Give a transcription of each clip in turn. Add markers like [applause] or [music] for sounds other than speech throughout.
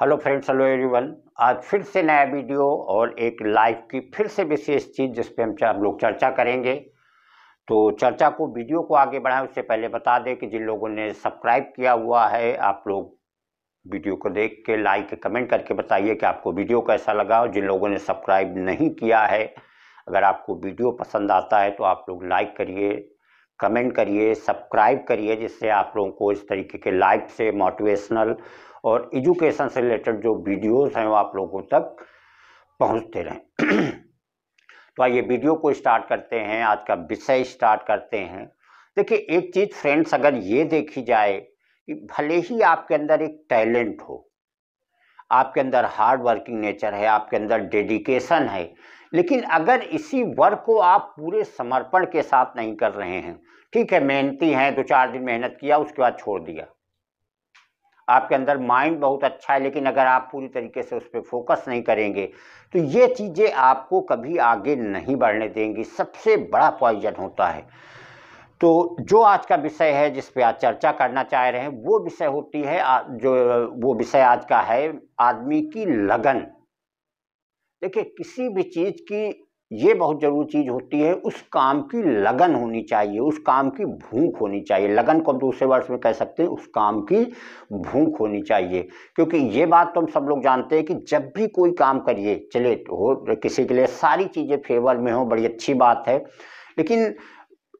hello friends hello everyone आज फिर से नया वीडियो और एक लाइफ की फिर से विशेष चीज़ जिस पे हम हम लोग चर्चा करेंगे तो चर्चा को वीडियो को आगे बढ़ाएं उससे पहले बता दें कि जिन लोगों ने सब्सक्राइब किया हुआ है आप लोग वीडियो को देख के लाइक कमेंट करके बताइए कि आपको वीडियो कैसा लगा और जिन लोगों ने सब्सक्राइब नहीं किया है अगर आपको वीडियो पसंद आता है तो आप लोग लाइक करिए कमेंट करिए सब्सक्राइब करिए जिससे आप लोगों को इस तरीके के लाइफ से मोटिवेशनल और एजुकेशन से रिलेटेड जो वीडियोस हैं वो आप लोगों तक पहुंचते रहें [clears throat] तो आइए वीडियो को स्टार्ट करते हैं आज का विषय स्टार्ट करते हैं देखिए एक चीज़ फ्रेंड्स अगर ये देखी जाए कि भले ही आपके अंदर एक टैलेंट हो आपके अंदर हार्ड वर्किंग नेचर है आपके अंदर डेडिकेशन है लेकिन अगर इसी वर्क को आप पूरे समर्पण के साथ नहीं कर रहे हैं ठीक है मेहनती हैं दो चार दिन मेहनत किया उसके बाद छोड़ दिया आपके अंदर माइंड बहुत अच्छा है लेकिन अगर आप पूरी तरीके से उस पर फोकस नहीं करेंगे तो ये चीज़ें आपको कभी आगे नहीं बढ़ने देंगी सबसे बड़ा पॉइजन होता है तो जो आज का विषय है जिस पे आज चर्चा करना चाह रहे हैं वो विषय होती है जो वो विषय आज का है आदमी की लगन देखिए किसी भी चीज़ की ये बहुत ज़रूरी चीज़ होती है उस काम की लगन होनी चाहिए उस काम की भूख होनी चाहिए लगन को हम दूसरे वर्ष में कह सकते हैं उस काम की भूख होनी चाहिए क्योंकि ये बात तो हम सब लोग जानते हैं कि जब भी कोई काम करिए तो हो किसी के लिए सारी चीज़ें फेवर में हो बड़ी अच्छी बात है लेकिन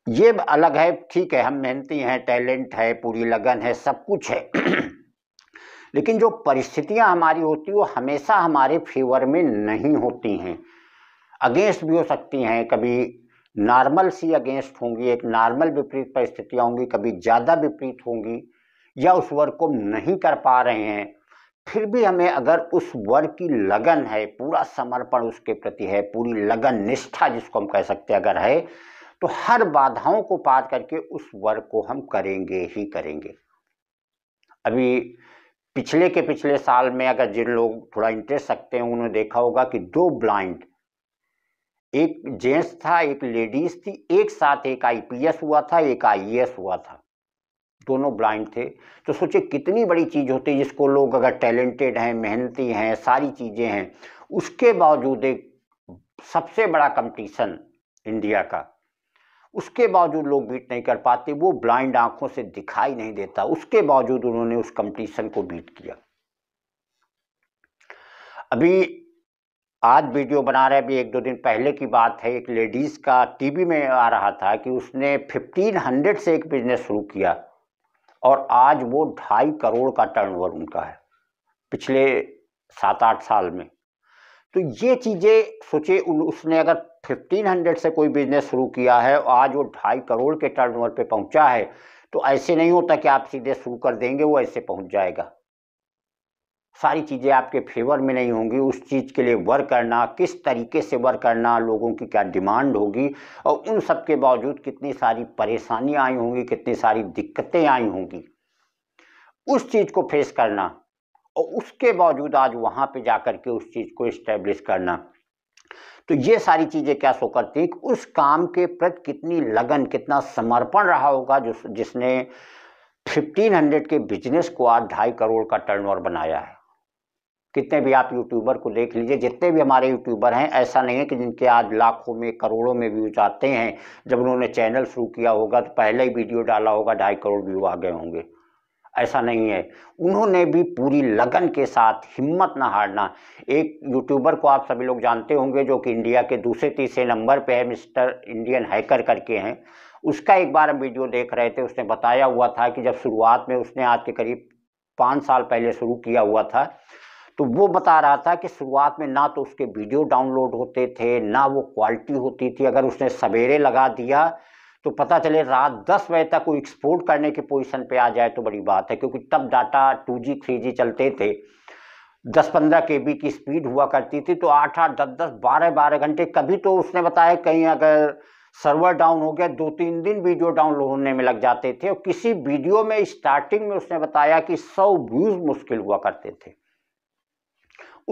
ये अलग है ठीक है हम मेहनती हैं टैलेंट है पूरी लगन है सब कुछ है [clears throat] लेकिन जो परिस्थितियां हमारी होती वो हमेशा हमारे फेवर में नहीं होती हैं अगेंस्ट भी हो सकती हैं कभी नॉर्मल सी अगेंस्ट होंगी एक नॉर्मल विपरीत परिस्थितियाँ होंगी कभी ज़्यादा विपरीत होंगी या उस वर्ग को नहीं कर पा रहे हैं फिर भी हमें अगर उस वर्ग की लगन है पूरा समर्पण उसके प्रति है पूरी लगन निष्ठा जिसको हम कह सकते हैं अगर है तो हर बाधाओं को पार करके उस वर्क को हम करेंगे ही करेंगे अभी पिछले के पिछले साल में अगर जिन लोग थोड़ा इंटरेस्ट रखते हैं उन्होंने देखा होगा कि दो ब्लाइंड एक जेंट्स था एक लेडीज थी एक साथ एक आईपीएस हुआ था एक आईएएस हुआ था दोनों ब्लाइंड थे तो सोचे कितनी बड़ी चीज़ होती है जिसको लोग अगर टैलेंटेड हैं मेहनती हैं सारी चीज़ें हैं उसके बावजूद एक सबसे बड़ा कंपटीशन इंडिया का उसके बावजूद लोग बीट नहीं कर पाते वो ब्लाइंड आंखों से दिखाई नहीं देता उसके बावजूद उन्होंने उस कंपटीशन को बीट किया अभी आज वीडियो बना रहे अभी एक दो दिन पहले की बात है एक लेडीज़ का टीवी में आ रहा था कि उसने 1500 से एक बिजनेस शुरू किया और आज वो ढाई करोड़ का टर्नओवर उनका है पिछले सात आठ साल में तो ये चीज़ें सोचे उसने अगर 1500 से कोई बिजनेस शुरू किया है और आज वो ढाई करोड़ के टर्नओवर पे पहुंचा है तो ऐसे नहीं होता कि आप सीधे शुरू कर देंगे वो ऐसे पहुंच जाएगा सारी चीज़ें आपके फेवर में नहीं होंगी उस चीज़ के लिए वर्क करना किस तरीके से वर्क करना लोगों की क्या डिमांड होगी और उन सब के बावजूद कितनी सारी परेशानियाँ आई होंगी कितनी सारी दिक्कतें आई होंगी उस चीज़ को फेस करना और उसके बावजूद आज वहाँ पे जा के उस चीज़ को इस्टेब्लिश करना तो ये सारी चीज़ें क्या शो करती हैं कि उस काम के प्रति कितनी लगन कितना समर्पण रहा होगा जो जिसने 1500 के बिजनेस को आज ढाई करोड़ का टर्नओवर बनाया है कितने भी आप यूट्यूबर को देख लीजिए जितने भी हमारे यूट्यूबर हैं ऐसा नहीं है कि जिनके आज लाखों में करोड़ों में व्यूज आते हैं जब उन्होंने चैनल शुरू किया होगा तो पहले ही वीडियो डाला होगा ढाई करोड़ व्यू आ गए होंगे ऐसा नहीं है उन्होंने भी पूरी लगन के साथ हिम्मत ना हारना एक यूट्यूबर को आप सभी लोग जानते होंगे जो कि इंडिया के दूसरे तीसरे नंबर पे है मिस्टर इंडियन हैकर करके हैं उसका एक बार हम वीडियो देख रहे थे उसने बताया हुआ था कि जब शुरुआत में उसने आज के करीब पाँच साल पहले शुरू किया हुआ था तो वो बता रहा था कि शुरुआत में ना तो उसके वीडियो डाउनलोड होते थे ना वो क्वालिटी होती थी अगर उसने सवेरे लगा दिया तो पता चले रात दस बजे तक वो एक्सपोर्ट करने की पोजीशन पे आ जाए तो बड़ी बात है क्योंकि तब data two G three G चलते थे दस पंद्रह के बी की स्पीड हुआ करती थी तो आठ आठ दस दस बारह बारह घंटे कभी तो उसने बताया कहीं अगर सर्वर डाउन हो गया दो तीन दिन वीडियो डाउनलोड होने में लग जाते थे और किसी वीडियो में स्टार्टिंग में उसने बताया कि सौ व्यूज़ मुश्किल हुआ करते थे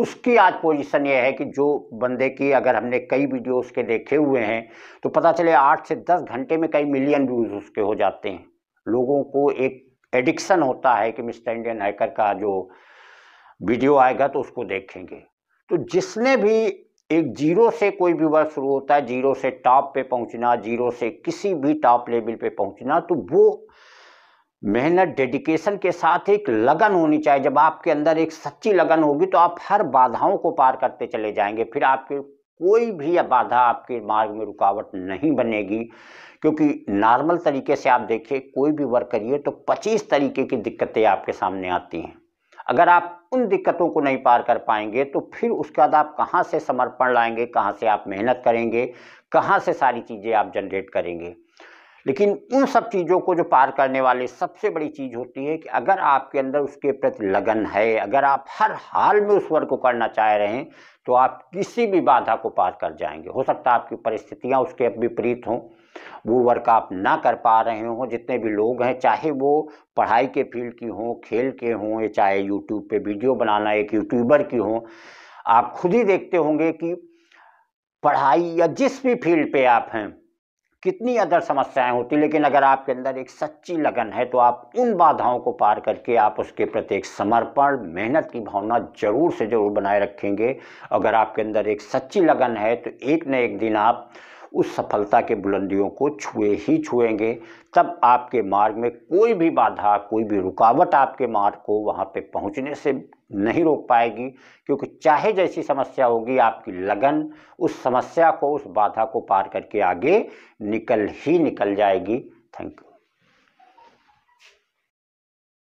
उसकी आज पोजीशन ये है कि जो बंदे की अगर हमने कई वीडियो उसके देखे हुए हैं तो पता चले आठ से दस घंटे में कई मिलियन व्यूज़ उसके हो जाते हैं लोगों को एक एडिक्शन होता है कि मिस्टर इंडियन हैकर का जो वीडियो आएगा तो उसको देखेंगे तो जिसने भी एक जीरो से कोई व्यूवर शुरू होता है जीरो से टॉप पे पहुंचना जीरो से किसी भी टॉप लेवल पे पहुंचना तो वो मेहनत डेडिकेशन के साथ एक लगन होनी चाहिए जब आपके अंदर एक सच्ची लगन होगी तो आप हर बाधाओं को पार करते चले जाएंगे फिर आपके कोई भी बाधा आपके मार्ग में रुकावट नहीं बनेगी क्योंकि नॉर्मल तरीके से आप देखिए कोई भी वर्क करिए तो 25 तरीके की दिक्कतें आपके सामने आती हैं अगर आप उन दिक्कतों को नहीं पार कर पाएंगे तो फिर उसके बाद आप कहाँ से समर्पण लाएंगे कहाँ से आप मेहनत करेंगे कहाँ से सारी चीज़ें आप जनरेट करेंगे लेकिन उन सब चीज़ों को जो पार करने वाले सबसे बड़ी चीज़ होती है कि अगर आपके अंदर उसके प्रति लगन है अगर आप हर हाल में उस वर्ग को करना चाह रहे हैं तो आप किसी भी बाधा को पार कर जाएंगे हो सकता है आपकी परिस्थितियाँ उसके विपरीत हों वो वर्क आप ना कर पा रहे हों जितने भी लोग हैं चाहे वो पढ़ाई के फील्ड की हों खेल के हों या चाहे यूट्यूब पे वीडियो बनाना एक यूट्यूबर की हों आप खुद ही देखते होंगे कि पढ़ाई या जिस भी फील्ड पे आप हैं कितनी अदर समस्याएं होती लेकिन अगर आपके अंदर एक सच्ची लगन है तो आप उन बाधाओं को पार करके आप उसके प्रति एक समर्पण मेहनत की भावना जरूर से जरूर बनाए रखेंगे अगर आपके अंदर एक सच्ची लगन है तो एक न एक दिन आप उस सफलता के बुलंदियों को छुए ही छुएंगे तब आपके मार्ग में कोई भी बाधा कोई भी रुकावट आपके मार्ग को वहाँ पे पहुँचने से नहीं रोक पाएगी क्योंकि चाहे जैसी समस्या होगी आपकी लगन उस समस्या को उस बाधा को पार करके आगे निकल ही निकल जाएगी थैंक यू